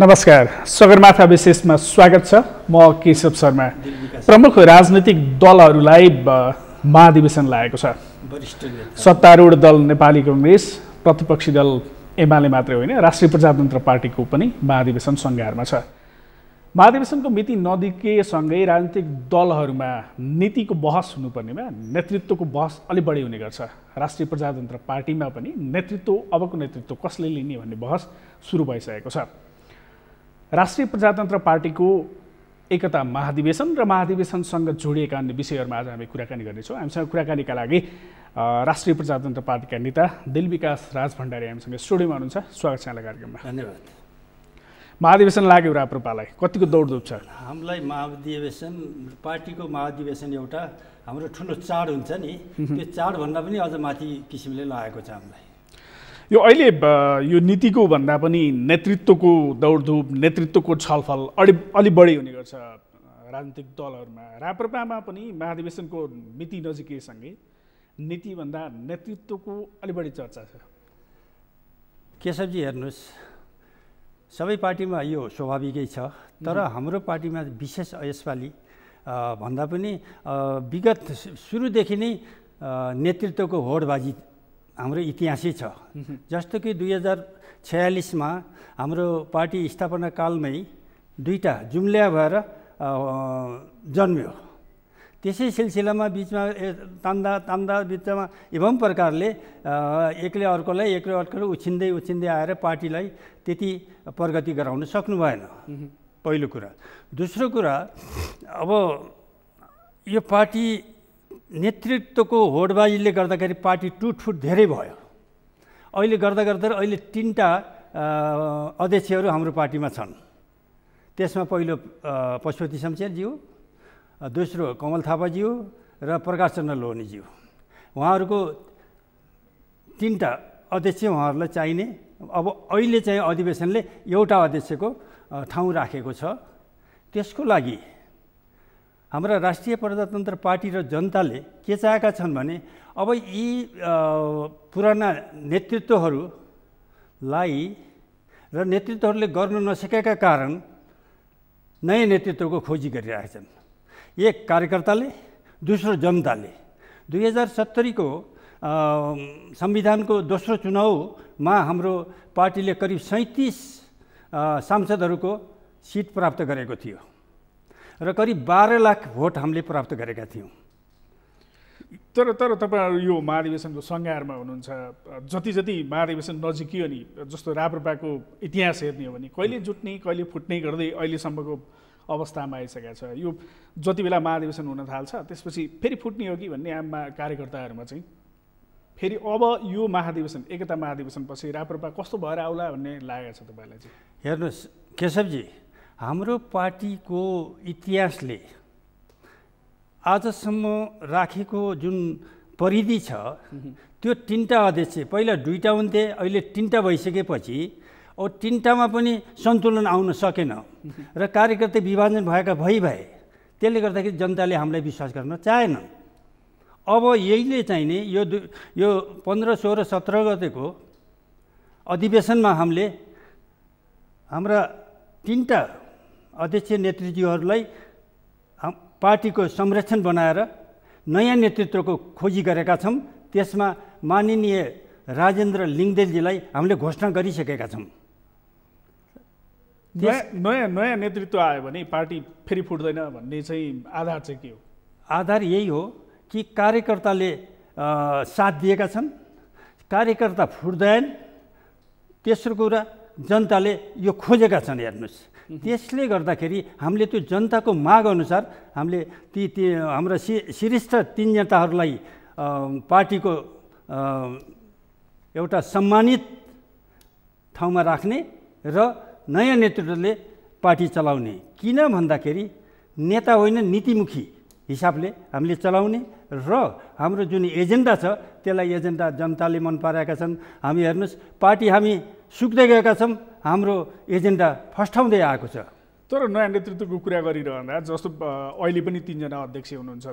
नमस्कार सगरमाथा विशेषमा स्वागत छ म केशव शर्मा प्रमुख राजनीतिक दलहरूलाई महाधिवेशन लागेको छ सत्तारूढ दल नेपाली कङ्ग्रेस प्रतिपक्षी दल एमाले मात्रै होइन राष्ट्रिय प्रजातन्त्र पार्टीको पनि महाधिवेशन सङ्घारमा छ महाधिवेशनको मिति नदिकेसँगै राजनीतिक दलहरूमा नीतिको बहस हुनुपर्नेमा नेतृत्वको बहस अलि बढी हुने गर्छ राष्ट्रिय प्रजातन्त्र पार्टीमा पनि नेतृत्व अबको नेतृत्व कसले लिने भन्ने बहस सुरु भइसकेको छ राष्ट्रिय प्रजातन्त्र पार्टीको एकता महाधिवेशन र महाधिवेशनसँग जोडिएका अन्य विषयहरूमा आज हामी कुराकानी गर्नेछौँ हामीसँग कुराकानीका लागि राष्ट्रिय प्रजातन्त्र पार्टीका नेता दिल विकास राज भण्डारी हामीसँग स्टुडियोमा हुनुहुन्छ स्वागत छ यहाँलाई कार्यक्रममा धन्यवाद महाधिवेशन लाग्यो राप्रपालाई कतिको दौडधुप छ हामीलाई महाधिवेशन पार्टीको महाधिवेशन एउटा हाम्रो ठुलो चाड हुन्छ नि त्यो चाडभन्दा पनि अझ माथि किसिमले लागेको छ हामीलाई यो अहिले यो नीतिको भन्दा पनि नेतृत्वको दौडधुप नेतृत्वको छलफल अलि अलि बढी हुने गर्छ राजनीतिक दलहरूमा राप्रपामा पनि महाधिवेशनको मिति नजिकैसँगै नीतिभन्दा नेतृत्वको अलि बढी चर्चा छ केशवजी हेर्नुहोस् सबै पार्टीमा यो स्वाभाविकै छ तर हाम्रो पार्टीमा विशेष यसपालि भन्दा पनि विगत सुरुदेखि नै नेतृत्वको होडबाजी हाम्रो इतिहासै छ जस्तो कि दुई हजार छयालिसमा हाम्रो पार्टी स्थापना कालमै दुईवटा जुम्ल्या भएर जन्मियो त्यसै सिलसिलामा बिचमा तान्दा तान्दा बिचमा एवं प्रकारले एकले अर्कोलाई एकले अर्कोलाई उछिन्दै उछिन्दै आएर पार्टीलाई त्यति प्रगति गराउन सक्नु भएन पहिलो कुरा दोस्रो कुरा अब यो पार्टी नेतृत्वको होडबाजीले गर्दाखेरि पार्टी टुटफुट धेरै भयो अहिले गर्दा गर्दा अहिले तिनवटा अध्यक्षहरू हाम्रो पार्टीमा छन् त्यसमा पहिलो पशुपति शमशेरजी हो दोस्रो कमल थापाजी हो र प्रकाशचन्द्र लोहनीज्यू उहाँहरूको तिनवटा अध्यक्ष उहाँहरूलाई चाहिने अब अहिले चाहिँ अधिवेशनले एउटा अध्यक्षको ठाउँ राखेको छ त्यसको लागि हाम्रा राष्ट्रिय प्रजातन्त्र पार्टी र जनताले के चाहेका छन् भने अब यी पुराना नेतृत्वहरूलाई र नेतृत्वहरूले गर्न नसकेका कारण नयाँ नेतृत्वको खोजी गरिरहेका छन् एक कार्यकर्ताले दोस्रो जनताले दुई हजार सत्तरीको संविधानको दोस्रो चुनावमा हाम्रो पार्टीले करिब सैँतिस सांसदहरूको सिट प्राप्त गरेको थियो र करिब बाह्र लाख भोट हामीले प्राप्त गरेका थियौँ तर तर तपाईँहरू यो महाधिवेशनको सङ्घारमा हुनुहुन्छ जति जति महाधिवेशन नजिकियो नि जस्तो राप्रपाको इतिहास हेर्ने हो भने कहिले जुट्ने कहिले फुट्ने गर्दै अहिलेसम्मको अवस्थामा आइसकेको छ यो जति बेला महाधिवेशन हुन थाल्छ त्यसपछि फेरि फुट्ने हो कि भन्ने आममा कार्यकर्ताहरूमा चाहिँ फेरि अब यो महाधिवेशन एकता महाधिवेशनपछि राप्रपा कस्तो भएर आउला भन्ने लागेको छ तपाईँलाई चाहिँ हेर्नुहोस् केशवजी हाम्रो पार्टीको इतिहासले आजसम्म राखेको जुन परिधि छ त्यो तिनवटा अध्यक्ष पहिला दुईवटा हुन्थे अहिले तिनवटा भइसकेपछि अब तिनवटामा पनि सन्तुलन आउन सकेन र कार्यकर्ता विभाजन भएका भइ भए त्यसले गर्दाखेरि जनताले हामीलाई विश्वास गर्न चाहेन अब यहीले चाहिँ नि यो दु यो पन्ध्र सोह्र सत्र गतेको अधिवेशनमा हामीले हाम्रा तिनवटा अध्यक्ष नेतृत्वहरूलाई पार्टीको संरक्षण बनाएर नयाँ नेतृत्वको खोजी गरेका छौँ त्यसमा माननीय राजेन्द्र लिङ्गदेलजीलाई हामीले घोषणा गरिसकेका छौँ नयाँ नयाँ नेतृत्व आयो भने पार्टी फेरि फुट्दैन भन्ने चाहिँ आधार चाहिँ के हो आधार यही हो कि कार्यकर्ताले साथ दिएका छन् कार्यकर्ता फुट्दैन तेस्रो कुरा जनताले यो खोजेका छन् हेर्नुहोस् त्यसले गर्दाखेरि हामीले त्यो जनताको माग अनुसार हामीले ती ती हाम्रा सि शिरिष्ठ तिन नेताहरूलाई पार्टीको एउटा सम्मानित ठाउँमा राख्ने र नयाँ नेतृत्वले पार्टी चलाउने किन भन्दाखेरि नेता होइन नीतिमुखी हिसाबले हामीले चलाउने र हाम्रो जुन एजेन्डा छ त्यसलाई एजेन्डा जनताले मन पराएका छन् हामी हेर्नुहोस् पार्टी हामी सुक्दै गएका छौँ हाम्रो एजेन्डा फस्टाउँदै आएको छ तर नयाँ नेतृत्वको कुरा गरिरहँदा जस्तो अहिले पनि तिनजना अध्यक्ष हुनुहुन्छ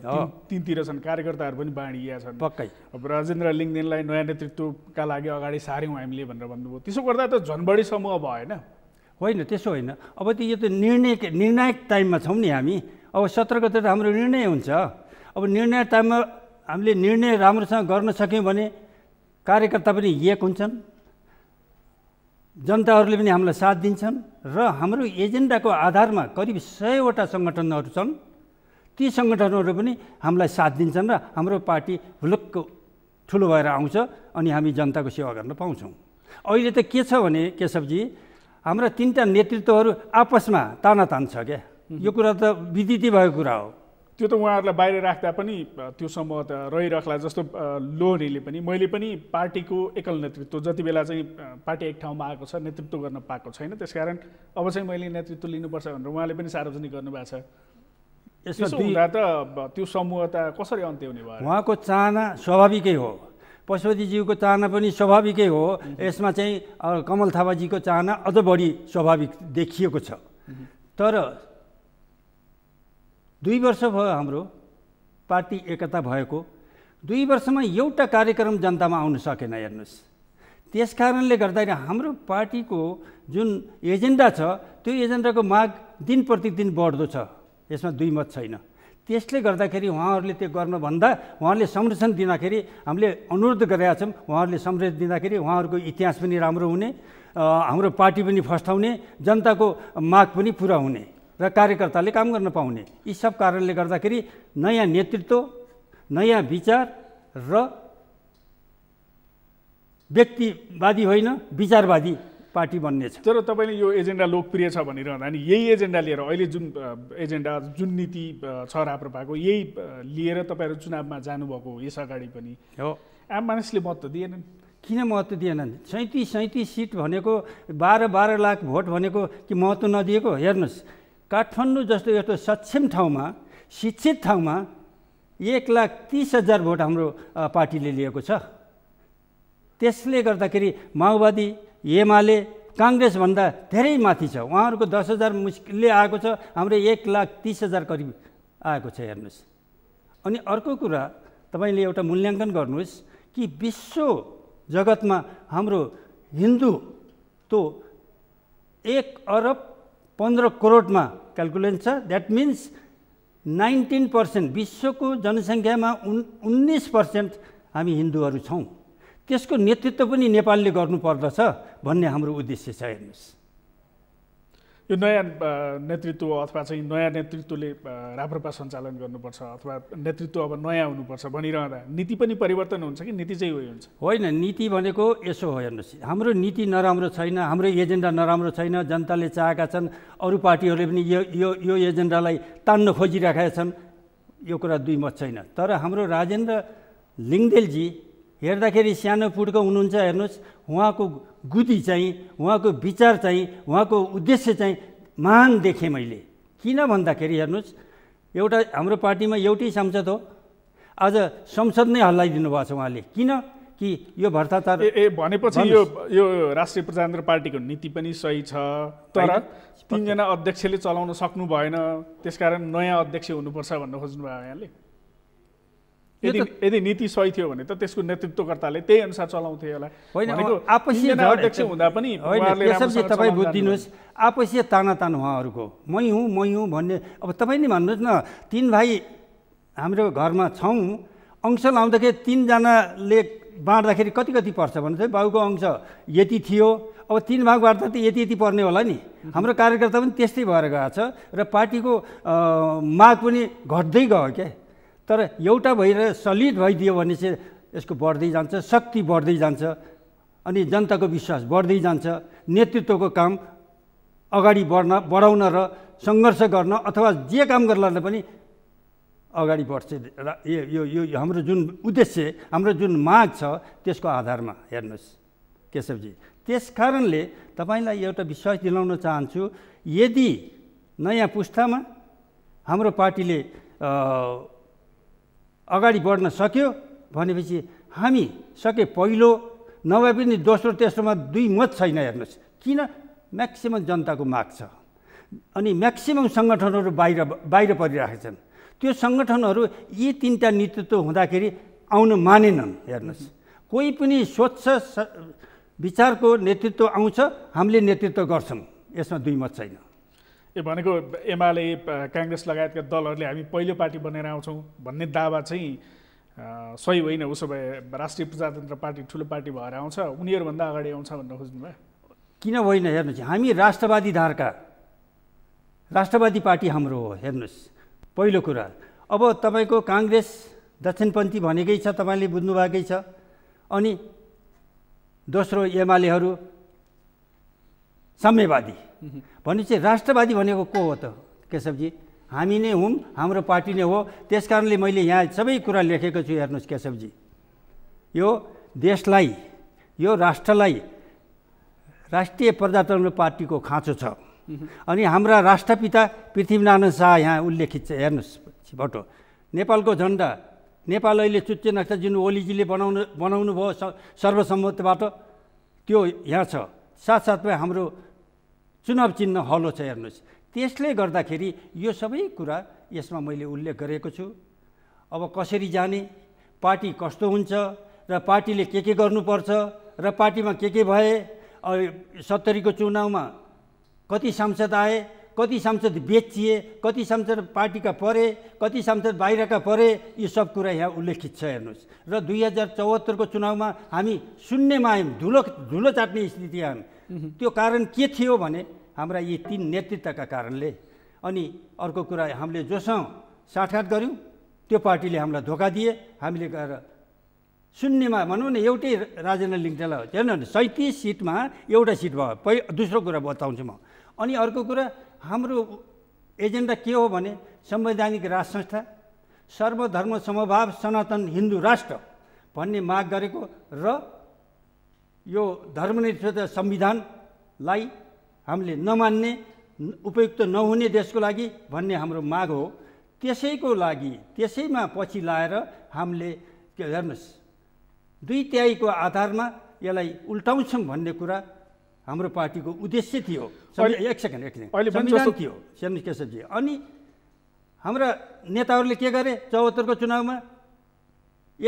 तिनतिर छन् कार्यकर्ताहरू पनि बाँडिया छन् पक्कै अब राजेन्द्र लिङ्गदेनलाई नयाँ नेतृत्वका लागि अगाडि सार्यौँ हामीले भनेर भन्नुभयो त्यसो गर्दा त झन् बढी समूह भएन होइन त्यसो होइन अब त यो त निर्णय निर्णायक टाइममा छौँ नि हामी अब सत्र गते त हाम्रो निर्णय हुन्छ अब निर्णय टाइममा हामीले निर्णय राम्रोसँग गर्न सक्यौँ भने कार्यकर्ता पनि एक हुन्छन् जनताहरूले पनि हामीलाई साथ दिन्छन् र हाम्रो एजेन्डाको आधारमा करिब सयवटा सङ्गठनहरू छन् ती सङ्गठनहरू पनि हामीलाई साथ दिन्छन् र हाम्रो पार्टी भुलुक्क ठुलो भएर आउँछ अनि हामी जनताको सेवा गर्न पाउँछौँ अहिले त के छ भने केशवजी हाम्रा तिनवटा नेतृत्वहरू आपसमा तानातान छ क्या यो कुरा त विदिति भएको कुरा हो त्यो त उहाँहरूलाई बाहिर राख्दा पनि त्यो समूह त रहिराख्ला जस्तो लोहरीले पनि मैले पनि पार्टीको एकल नेतृत्व जति बेला चाहिँ पार्टी एक ठाउँमा आएको छ नेतृत्व गर्न पाएको छैन त्यसकारण अब चाहिँ मैले नेतृत्व लिनुपर्छ भनेर उहाँले पनि सार्वजनिक गर्नुभएको छ यसो हुँदा त त्यो समूह त कसरी अन्त्य हुने भयो उहाँको चाहना स्वाभाविकै हो पशुपतिज्यूको चाहना पनि स्वाभाविकै हो यसमा चाहिँ कमल थापाजीको चाहना अझ बढी स्वाभाविक देखिएको छ तर दुई वर्ष भयो हाम्रो पार्टी एकता भएको दुई वर्षमा एउटा कार्यक्रम जनतामा आउन सकेन हेर्नुहोस् त्यस कारणले गर्दाखेरि हाम्रो पार्टीको जुन एजेन्डा छ त्यो एजेन्डाको माग दिन प्रतिदिन बढ्दो छ यसमा दुई मत छैन त्यसले गर्दाखेरि उहाँहरूले त्यो गर्नुभन्दा उहाँहरूले संरक्षण दिँदाखेरि हामीले अनुरोध गरेका छौँ उहाँहरूले संरक्षण दिँदाखेरि उहाँहरूको इतिहास पनि राम्रो हुने हाम्रो पार्टी पनि फस्टाउने जनताको माग पनि पुरा हुने र कार्यकर्ताले काम गर्न पाउने यी सब कारणले गर्दाखेरि नयाँ नेतृत्व नयाँ विचार र व्यक्तिवादी होइन विचारवादी पार्टी बन्नेछ तर तपाईँले यो एजेन्डा लोकप्रिय छ भनिरहँदा नि यही एजेन्डा लिएर अहिले जुन एजेन्डा जुन नीति छ राप्रपाको यही लिएर तपाईँहरू चुनावमा जानुभएको हो यस अगाडि पनि हो आम मानिसले महत्त्व दिएनन् किन महत्त्व दिएनन् सैँतिस सैँतिस सिट भनेको बाह्र बाह्र लाख भोट भनेको कि महत्त्व नदिएको हेर्नुहोस् काठमाडौँ जस्तो यस्तो सक्षम ठाउँमा शिक्षित ठाउँमा एक लाख तिस हजार भोट हाम्रो पार्टीले लिएको छ त्यसले गर्दाखेरि माओवादी एमाले काङ्ग्रेसभन्दा धेरै माथि छ उहाँहरूको दस हजार मुस्किलले आएको छ हाम्रो एक लाख तिस हजार करिब आएको छ हेर्नुहोस् अनि अर्को कुरा तपाईँले एउटा मूल्याङ्कन गर्नुहोस् कि विश्व जगतमा हाम्रो हिन्दू तो एक अरब पन्ध्र करोडमा क्यालकुलेसन छ द्याट मिन्स नाइन्टिन पर्सेन्ट विश्वको जनसङ्ख्यामा उन् उन्नाइस पर्सेन्ट हामी हिन्दूहरू छौँ त्यसको नेतृत्व पनि नेपालले गर्नुपर्दछ भन्ने हाम्रो उद्देश्य छ हेर्नुहोस् यो नयाँ नेतृत्व अथवा चाहिँ नयाँ नेतृत्वले राप्रपा सञ्चालन गर्नुपर्छ अथवा नेतृत्व अब नयाँ हुनुपर्छ भनिरहँदा नीति पनि परिवर्तन हुन्छ कि नीति चाहिँ उयो हुन्छ होइन नीति भनेको यसो हो हेर्नुहोस् हाम्रो नीति नराम्रो छैन हाम्रो एजेन्डा नराम्रो छैन जनताले चाहेका छन् अरू पार्टीहरूले पनि यो यो यो एजेन्डालाई तान्न खोजिराखेका छन् यो कुरा दुई मत छैन तर हाम्रो राजेन्द्र लिङ्गदेलजी हेर्दाखेरि सानो पुड्को हुनुहुन्छ हेर्नुहोस् उहाँको गुदी चाहिँ उहाँको विचार चाहिँ उहाँको उद्देश्य चाहिँ महान देखेँ मैले किन भन्दाखेरि हेर्नुहोस् एउटा हाम्रो पार्टीमा एउटै सांसद हो आज संसद नै हल्लाइदिनु भएको छ उहाँले किन कि यो भ्रष्टाचार ए भनेपछि यो यो राष्ट्रिय प्रजातन्त्र पार्टीको नीति पनि सही छ तर तिनजना अध्यक्षले चलाउन सक्नु भएन त्यसकारण नयाँ अध्यक्ष हुनुपर्छ भन्न खोज्नुभयो यहाँले यदि यदि नीति सही थियो भने त त्यसको नेतृत्वकर्ताले त्यही अनुसार चलाउँथे होला होइन आपसी अध्यक्ष हुँदा पनि तपाईँ बुझिदिनुहोस् आपसीय ताना तान उहाँहरूको मै हुँ मै हुँ भन्ने अब तपाईँ नै भन्नुहोस् न तिन भाइ हाम्रो घरमा छौँ अंश लाउँदाखेरि तिनजनाले बाँड्दाखेरि कति कति पर्छ भने चाहिँ बाउको अंश यति थियो अब तिन भाग बाँड्दा त यति यति पर्ने होला नि हाम्रो कार्यकर्ता पनि त्यस्तै भएर गएको छ र पार्टीको माग पनि घट्दै गयो क्या तर एउटा भएर सलिड भइदियो भने चाहिँ यसको बढ्दै जान्छ शक्ति बढ्दै जान्छ अनि जनताको विश्वास बढ्दै जान्छ नेतृत्वको काम अगाडि बढ्न बढाउन र सङ्घर्ष गर्न अथवा जे काम गर्ला पनि अगाडि बढ्छ यो यो यो हाम्रो जुन उद्देश्य हाम्रो जुन माग छ त्यसको आधारमा हेर्नुहोस् केशवजी त्यस कारणले तपाईँलाई एउटा विश्वास दिलाउन चाहन्छु यदि नयाँ पुस्तामा हाम्रो पार्टीले अगाडि बढ्न सक्यो भनेपछि हामी सके पहिलो नभए पनि दोस्रो तेस्रोमा दुई मत छैन हेर्नुहोस् किन म्याक्सिमम् जनताको माग छ अनि म्याक्सिमम् सङ्गठनहरू बाहिर बाहिर परिरहेका छन् त्यो सङ्गठनहरू यी तिनवटा नेतृत्व हुँदाखेरि आउन मानेनन् हेर्नुहोस् कोही पनि स्वच्छ विचारको नेतृत्व आउँछ हामीले नेतृत्व गर्छौँ यसमा दुई मत छैन ए भनेको एमाले काङ्ग्रेस लगायतका दलहरूले हामी पहिलो पार्टी बनेर आउँछौँ भन्ने दावा चाहिँ सही होइन उसो भए राष्ट्रिय प्रजातन्त्र पार्टी ठुलो पार्टी भएर आउँछ उनीहरूभन्दा अगाडि आउँछ भनेर भयो किन होइन हेर्नुहोस् हामी राष्ट्रवादी धारका राष्ट्रवादी पार्टी हाम्रो हो हेर्नुहोस् पहिलो कुरा अब तपाईँको काङ्ग्रेस दक्षिणपन्थी भनेकै छ तपाईँले बुझ्नुभएकै छ अनि दोस्रो एमालेहरू साम्यवादी भनेपछि राष्ट्रवादी भनेको को हो त केशवजी हामी नै हौँ हाम्रो पार्टी नै हो त्यस कारणले मैले यहाँ सबै कुरा लेखेको छु हेर्नुहोस् केशवजी यो देशलाई यो राष्ट्रलाई राष्ट्रिय प्रजातन्त्र पार्टीको खाँचो छ अनि हाम्रा राष्ट्रपिता पृथ्वीनारायण शाह यहाँ उल्लेखित छ हेर्नुहोस् भटो नेपालको झन्डा नेपाल अहिले चुच्चे नक्सा जुन ओलीजीले बनाउनु बनाउनु भयो सर्वसम्मतबाट त्यो यहाँ छ साथसाथमा हाम्रो चुनाव चिन्ह हलो छ हेर्नुहोस् त्यसले गर्दाखेरि यो सबै कुरा यसमा मैले उल्लेख गरेको छु अब कसरी जाने पार्टी कस्तो हुन्छ र पार्टीले के के गर्नुपर्छ र पार्टीमा के के भए सत्तरीको चुनावमा कति सांसद आए कति सांसद बेचिए कति सांसद पार्टीका परे कति सांसद बाहिरका परे यो सब कुरा यहाँ उल्लेखित छ हेर्नुहोस् र दुई हजार चौहत्तरको चुनावमा हामी शून्यमा आयौँ धुलो धुलो चाट्ने स्थिति आयौँ त्यो कारण के थियो भने हाम्रा यी तिन नेतृत्वका कारणले अनि अर्को कुरा हामीले जोसँग साँठगाँठ गऱ्यौँ त्यो पार्टीले हामीलाई धोका दिए हामीले गएर शून्यमा भनौँ न एउटै राजेन्द्र लिङ्गटेला हेर्नु सैँतिस सिटमा एउटा सिट भयो पहि दोस्रो कुरा बताउँछु म अनि अर्को कुरा हाम्रो एजेन्डा के हो भने संवैधानिक राज संस्था सर्वधर्म समभाव सनातन हिन्दू राष्ट्र भन्ने माग गरेको र यो धर्मनिरपेक्ष संविधानलाई हामीले नमान्ने उपयुक्त नहुने देशको लागि भन्ने हाम्रो माग हो त्यसैको लागि त्यसैमा पछि लाएर हामीले हेर्नुहोस् दुई त्याईको आधारमा यसलाई उल्टाउँछौँ भन्ने कुरा हाम्रो पार्टीको उद्देश्य थियो एक सेकेन्ड एक सेकेन्ड थियो श्याम केशवजी अनि हाम्रा नेताहरूले के गरे चौहत्तरको चुनावमा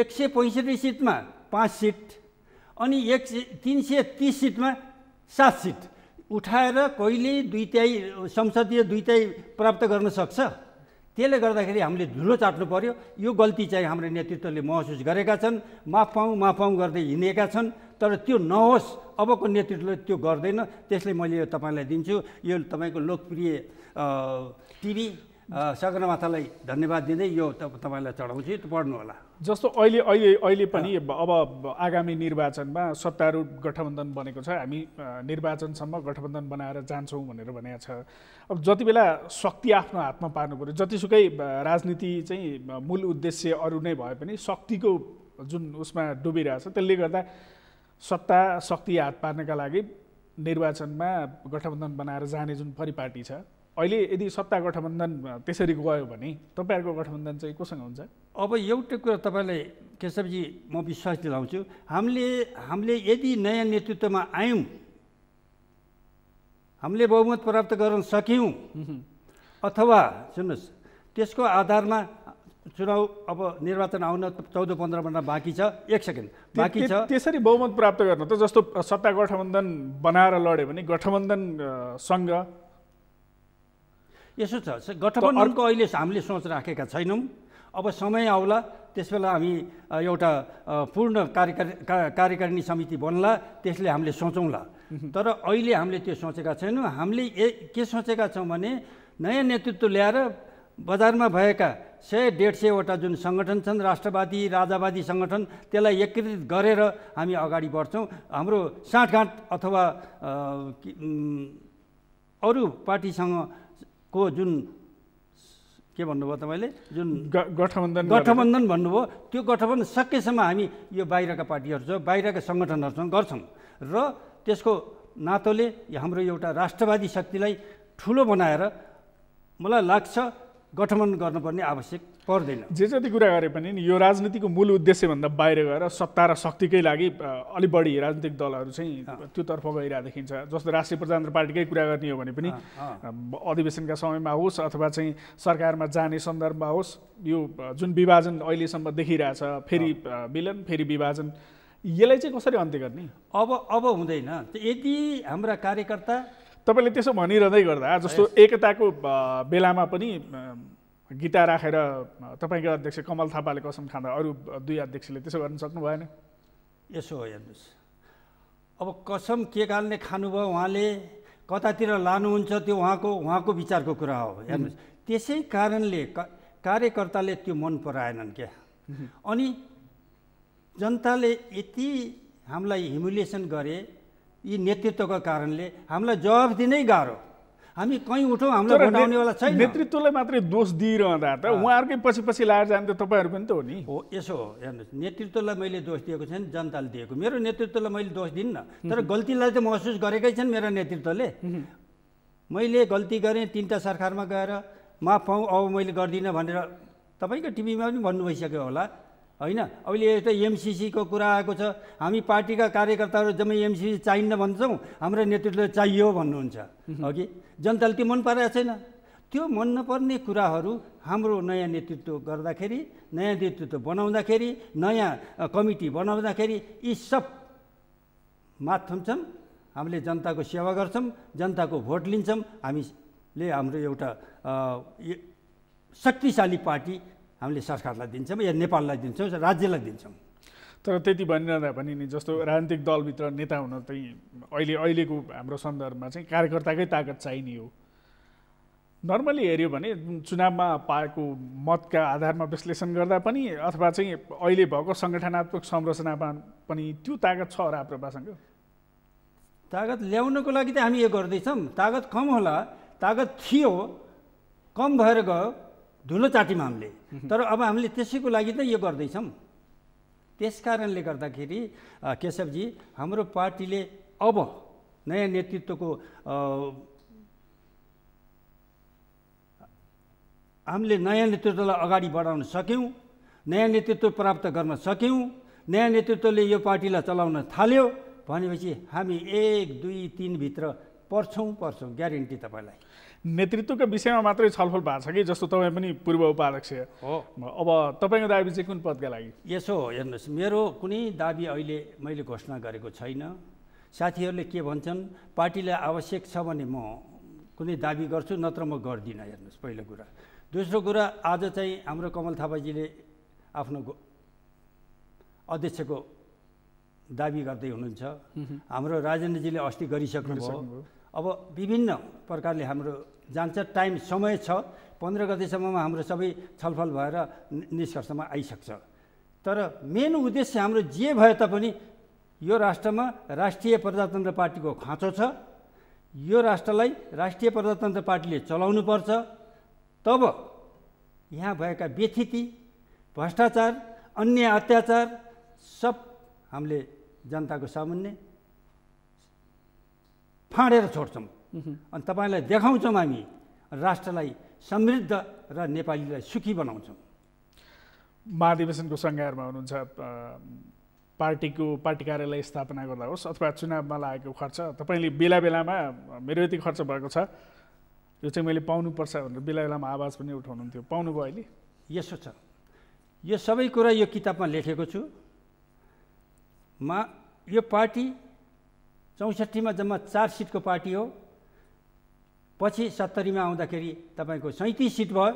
एक सय पैँसठी सिटमा पाँच सिट अनि एक सय तिन सय तिस सिटमा सात सिट उठाएर कहिले दुईत्याइ संसदीय दुईत्याइ प्राप्त गर्न सक्छ त्यसले गर्दाखेरि हामीले धुलो चाट्नु पर्यो यो गल्ती चाहिँ हाम्रो नेतृत्वले महसुस गरेका छन् माफ पाउँ माफ पाउँ गर्दै हिँडेका छन् तर त्यो नहोस् अबको नेतृत्वले त्यो गर्दैन त्यसले मैले यो तपाईँलाई दिन्छु यो तपाईँको लोकप्रिय टिभी सगरमाथालाई धन्यवाद दिँदै यो तपाईँलाई चढाउँछु त्यो पढ्नुहोला जस्तो अहिले अहिले अहिले पनि अब आगामी निर्वाचनमा सत्तारूढ गठबन्धन बनेको छ हामी निर्वाचनसम्म गठबन्धन बनाएर जान्छौँ भनेर भनेको छ अब जति बेला शक्ति आफ्नो हातमा पार्नु पऱ्यो जतिसुकै राजनीति चाहिँ मूल उद्देश्य अरू नै भए पनि शक्तिको जुन उसमा डुबिरहेछ त्यसले गर्दा सत्ता शक्ति हात पार्नका लागि निर्वाचनमा गठबन्धन बनाएर जाने जुन परिपाटी छ अहिले यदि सत्ता गठबन्धन त्यसरी गयो भने तपाईँहरूको गठबन्धन चाहिँ कोसँग हुन्छ अब एउटा कुरा तपाईँलाई केशवजी म विश्वास दिलाउँछु हामीले हामीले यदि नयाँ नेतृत्वमा आयौँ हामीले बहुमत प्राप्त गर्न सक्यौँ अथवा सुन्नुहोस् त्यसको आधारमा चुनाव अब निर्वाचन आउन चौध पन्ध्र महिना बाँकी छ एक सेकेन्ड बाँकी छ त्यसरी बहुमत प्राप्त गर्न त जस्तो सत्ता गठबन्धन बनाएर लड्यो भने गठबन्धनसँग यसो छ गठबन्धनको अहिले हामीले सोच राखेका छैनौँ अब समय आउला त्यसबेला हामी एउटा पूर्ण कार्यकारी कार्यकारिणी समिति बन्ला त्यसले हामीले सोचौँला तर अहिले हामीले त्यो सोचेका छैनौँ हामीले ए के सोचेका छौँ भने नयाँ नेतृत्व ल्याएर बजारमा भएका सय डेढ सयवटा जुन सङ्गठन छन् राष्ट्रवादी राजावादी सङ्गठन त्यसलाई एकीकृत गरेर हामी अगाडि बढ्छौँ हाम्रो साँठगाँठ अथवा अरू पार्टीसँगको जुन के भन्नुभयो तपाईँले जुन गठबन्धन गठबन्धन भन्नुभयो त्यो गठबन्धन सकेसम्म हामी यो बाहिरका पार्टीहरू छ बाहिरका सङ्गठनहरूसँग गर्छौँ र त्यसको नातोले हाम्रो एउटा राष्ट्रवादी शक्तिलाई ठुलो बनाएर मलाई लाग्छ गठन गर्नुपर्ने आवश्यक पर्दैन जे जति कुरा गरे पनि यो राजनीतिको मूल उद्देश्यभन्दा बाहिर गएर सत्ता र शक्तिकै लागि अलि बढी राजनीतिक दलहरू चाहिँ त्योतर्फ गइरहेको देखिन्छ जस्तो राष्ट्रिय प्रजातन्त्र पार्टीकै कुरा गर्ने हो भने पनि अधिवेशनका समयमा होस् अथवा चाहिँ सरकारमा जाने सन्दर्भमा होस् यो जुन विभाजन अहिलेसम्म देखिरहेछ फेरि विलन फेरि विभाजन यसलाई चाहिँ कसरी अन्त्य गर्ने अब अब हुँदैन यदि हाम्रा कार्यकर्ता तपाईँले त्यसो भनिरहँदै गर्दा जस्तो एकताको बेलामा पनि गीता राखेर तपाईँको अध्यक्ष कमल थापाले कसम खाँदा अरू दुई अध्यक्षले त्यसो गर्न सक्नु भएन यसो हो हेर्नुहोस् अब कसम के कारणले खानुभयो उहाँले कतातिर लानुहुन्छ त्यो उहाँको उहाँको विचारको कुरा हो हेर्नुहोस् त्यसै कारणले कार्यकर्ताले त्यो मन पराएनन् क्या अनि जनताले यति हामीलाई हिमुलेसन गरे यी नेतृत्वको कारणले हामीलाई जवाफ दिनै गाह्रो हामी कहीँ उठौँ हामीलाई छैन नेतृत्वलाई मात्रै दोष दिइरहँदा त उहाँहरूकै पछि पछि लाएर जाने त तपाईँहरू पनि त हो नि हो यसो हो हेर्नुहोस् नेतृत्वलाई मैले दोष दिएको छैन जनताले दिएको मेरो नेतृत्वलाई मैले दोष दिन्न तर गल्तीलाई त महसुस गरेकै छन् मेरो नेतृत्वले मैले गल्ती गरेँ तिनवटा सरकारमा गएर माफ पाउँ अब मैले गर्दिनँ भनेर तपाईँको टिभीमा पनि भन्नु भइसक्यो होला होइन अहिले यस्तो एमसिसीको कुरा आएको छ हामी पार्टीका कार्यकर्ताहरू जम्मै एमसिसी चाहिन्न भन्छौँ हाम्रो नेतृत्व चाहियो भन्नुहुन्छ अघि जनताले त्यो मन परेको छैन त्यो मन नपर्ने कुराहरू हाम्रो नयाँ नेतृत्व गर्दाखेरि नयाँ नेतृत्व बनाउँदाखेरि नयाँ कमिटी बनाउँदाखेरि यी सब माथम छन् हामीले जनताको सेवा गर्छौँ जनताको भोट लिन्छौँ हामीले हाम्रो एउटा शक्तिशाली पार्टी हामीले सरकारलाई दिन्छौँ या नेपाललाई दिन्छौँ राज्यलाई दिन्छौँ तर त्यति भनिरहँदा पनि नि जस्तो राजनीतिक दलभित्र नेता हुन चाहिँ अहिले अहिलेको हाम्रो सन्दर्भमा चाहिँ कार्यकर्ताकै तागत चाहिने हो नर्मली हेऱ्यो भने चुनावमा पाएको मतका आधारमा विश्लेषण गर्दा पनि अथवा चाहिँ अहिले भएको सङ्गठनात्मक संरचनामा पनि त्यो तागत छ राप्रपासँग तागत ल्याउनको लागि त हामी यो गर्दैछौँ तागत कम होला तागत थियो कम भएर गयो धुलो चाटीमा हामीले तर अब हामीले त्यसैको लागि त यो गर्दैछौँ त्यस कारणले गर्दाखेरि केशवजी हाम्रो पार्टीले अब नयाँ नेतृत्वको हामीले नयाँ नेतृत्वलाई अगाडि बढाउन सक्यौँ नयाँ नेतृत्व प्राप्त गर्न सक्यौँ नयाँ नेतृत्वले यो पार्टीलाई चलाउन थाल्यो भनेपछि हामी एक दुई तिनभित्र पर्छौँ पर्छौँ ग्यारेन्टी तपाईँलाई नेतृत्वको विषयमा मात्रै छलफल भएको छ कि जस्तो तपाईँ पनि पूर्व उपाध्यक्ष हो अब तपाईँको दाबी चाहिँ कुन पदका लागि यसो हो हेर्नुहोस् मेरो कुनै दाबी अहिले मैले घोषणा गरेको छैन साथीहरूले के भन्छन् पार्टीलाई आवश्यक छ भने म कुनै दाबी गर्छु नत्र म गर्दिनँ हेर्नुहोस् पहिलो कुरा दोस्रो कुरा आज चाहिँ हाम्रो कमल थापाजीले आफ्नो अध्यक्षको दाबी गर्दै हुनुहुन्छ हाम्रो राजेन्द्रजीले अस्ति गरिसक्नुभयो अब विभिन्न प्रकारले हाम्रो जान्छ टाइम समय छ पन्ध्र गतिसम्ममा हाम्रो सबै छलफल भएर निष्कर्षमा आइसक्छ तर मेन उद्देश्य हाम्रो जे भए तापनि यो राष्ट्रमा राष्ट्रिय प्रजातन्त्र पार्टीको खाँचो छ यो राष्ट्रलाई राष्ट्रिय प्रजातन्त्र पार्टीले चलाउनु पर्छ तब यहाँ भएका व्यथिति भ्रष्टाचार अन्य अत्याचार सब हामीले जनताको सामुन्ने फाँडेर छोड्छौँ अनि तपाईँलाई देखाउँछौँ हामी राष्ट्रलाई समृद्ध र नेपालीलाई सुखी बनाउँछौँ महाधिवेशनको सङ्घारमा हुनुहुन्छ पार्टीको पार्टी कार्यालय स्थापना गर्दा होस् अथवा चुनावमा लागेको खर्च तपाईँले बेला बेलामा मेरो यति खर्च भएको छ यो चाहिँ मैले पाउनुपर्छ भनेर बेला बेलामा आवाज पनि उठाउनुहुन्थ्यो पाउनुभयो अहिले यसो छ यो सबै कुरा यो किताबमा लेखेको छु मा यो पार्टी चौसठीमा जम्मा चार सिटको पार्टी हो पछि सत्तरीमा आउँदाखेरि तपाईँको सैँतिस सिट भयो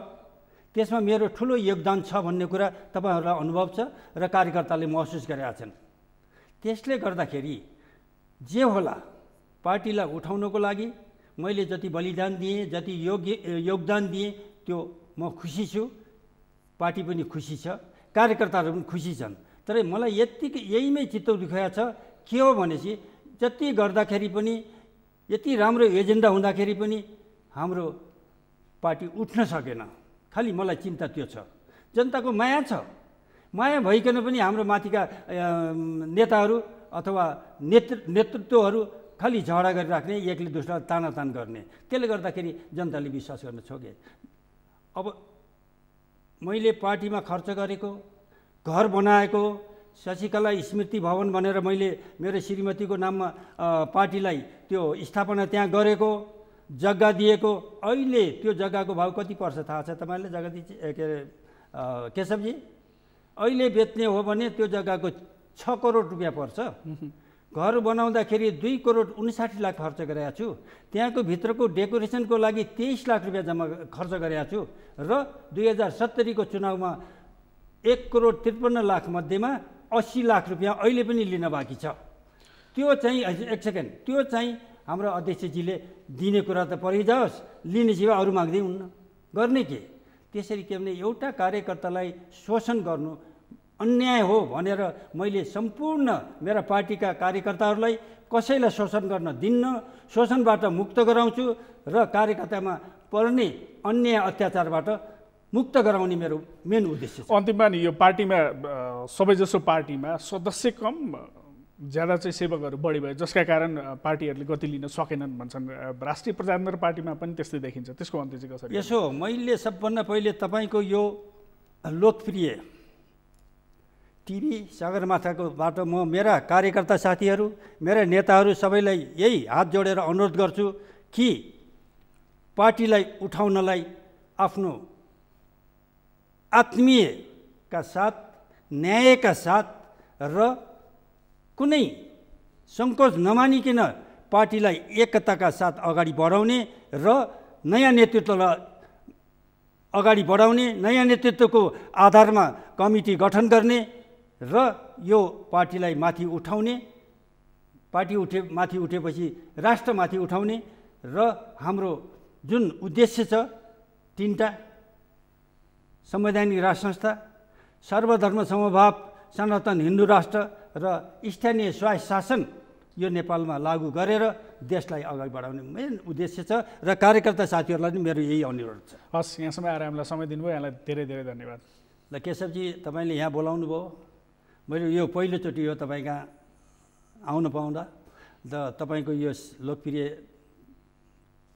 त्यसमा मेरो ठुलो योगदान छ भन्ने कुरा तपाईँहरूलाई अनुभव छ र कार्यकर्ताले महसुस गरेका छन् त्यसले गर्दाखेरि जे होला पार्टीलाई उठाउनको लागि मैले जति बलिदान दिएँ जति योग्य योगदान दिएँ त्यो म खुसी छु पार्टी पनि खुसी छ कार्यकर्ताहरू पनि खुसी छन् तर मलाई यत्तिकै यहीमै चित्त दुखाएको छ के हो भनेपछि जति गर्दाखेरि पनि यति राम्रो एजेन्डा हुँदाखेरि पनि हाम्रो पार्टी उठ्न सकेन खालि मलाई चिन्ता त्यो छ जनताको माया छ माया भइकन पनि हाम्रो माथिका नेताहरू अथवा नेतृ नेतृत्वहरू खालि झगडा गरिराख्ने एकले दुसरालाई तानातान गर्ने त्यसले गर्दाखेरि जनताले विश्वास गर्न छोके अब मैले पार्टीमा खर्च गरेको घर बनाएको शशिकला स्मृति भवन भनेर मैले मेरो श्रीमतीको नाममा पार्टीलाई त्यो स्थापना त्यहाँ गरेको जग्गा दिएको अहिले त्यो जग्गाको भाउ कति पर्छ थाहा छ तपाईँले जग्गा के अरे केशवजी अहिले बेच्ने हो भने त्यो जग्गाको छ करोड रुपियाँ पर्छ घर बनाउँदाखेरि दुई करोड उन्साठी लाख खर्च गरेका छु त्यहाँको भित्रको डेकोरेसनको लागि तेइस लाख रुपियाँ जम्मा खर्च गरेका छु र दुई हजार सत्तरीको चुनावमा एक करोड त्रिपन्न लाख मध्येमा अस्सी लाख रुपियाँ अहिले पनि लिन बाँकी छ त्यो चाहिँ एक सेकेन्ड त्यो चाहिँ हाम्रो अध्यक्षजीले दिने कुरा त परिजाओस् लिने सेवा अरू माग्दै हुन्न गर्ने के त्यसरी के भने एउटा कार्यकर्तालाई शोषण गर्नु अन्याय हो भनेर मैले सम्पूर्ण मेरा पार्टीका कार्यकर्ताहरूलाई कसैलाई शोषण गर्न दिन्न शोषणबाट मुक्त गराउँछु र कार्यकर्तामा पर्ने अन्याय अत्याचारबाट मुक्त गराउने मेरो मेन उद्देश्य अन्तिममा नि यो पार्टीमा सबैजसो पार्टीमा सदस्य कम ज्यादा चाहिँ सेवकहरू बढी भयो जसका कारण पार्टीहरूले गति लिन सकेनन् भन्छन् राष्ट्रिय प्रजातन्त्र पार्टीमा पनि त्यस्तै देखिन्छ त्यसको अन्त्य चाहिँ कसरी यसो मैले सबभन्दा पहिले तपाईँको यो लोकप्रिय टिभी सगरमाथाको बाटो म मेरा कार्यकर्ता साथीहरू मेरा नेताहरू सबैलाई यही हात जोडेर अनुरोध गर्छु कि पार्टीलाई उठाउनलाई आफ्नो आत्मीयका साथ न्यायका साथ र कुनै सङ्कोच नमानिकन पार्टीलाई एकताका साथ अगाडि बढाउने र नयाँ नेतृत्वलाई अगाडि बढाउने नयाँ नेतृत्वको आधारमा कमिटी गठन गर्ने र यो पार्टीलाई माथि उठाउने पार्टी उठे माथि उठेपछि राष्ट्रमाथि उठाउने र हाम्रो जुन उद्देश्य छ तिनवटा संवैधानिक राष्ट्र संस्था सर्वधर्म समभाव सनातन हिन्दू राष्ट्र र स्थानीय स्वायत्त शासन यो नेपालमा लागु गरेर देशलाई अगाडि बढाउने मेन उद्देश्य छ र कार्यकर्ता साथीहरूलाई पनि मेरो यही अनुरोध छ हस् यहाँसम्म आएर हामीलाई समय दिनुभयो यहाँलाई धेरै धेरै धन्यवाद ल केशवजी तपाईँले यहाँ बोलाउनु भयो मैले यो पहिलोचोटि यो तपाईँ कहाँ आउन पाउँदा र तपाईँको यो लोकप्रिय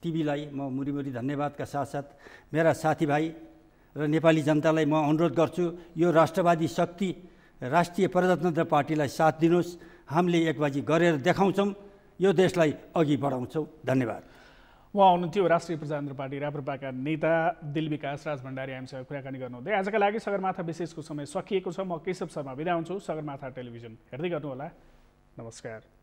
टिभीलाई म मुरीमुरी धन्यवादका साथसाथ मेरा साथीभाइ र नेपाली जनतालाई म अनुरोध गर्छु यो राष्ट्रवादी शक्ति राष्ट्रिय प्रजातन्त्र पार्टीलाई साथ दिनुहोस् हामीले एकबाजी गरेर देखाउँछौँ यो देशलाई अघि बढाउँछौँ धन्यवाद उहाँ हुनुहुन्थ्यो राष्ट्रिय प्रजातन्त्र पार्टी राप्रपाका नेता दिल विकास राज भण्डारी हामीसँग कुराकानी गर्नुहुँदै आजका लागि सगरमाथा विशेषको समय सकिएको छ म केशव शर्मा बिदा हुन्छु सगरमाथा टेलिभिजन हेर्दै गर्नुहोला नमस्कार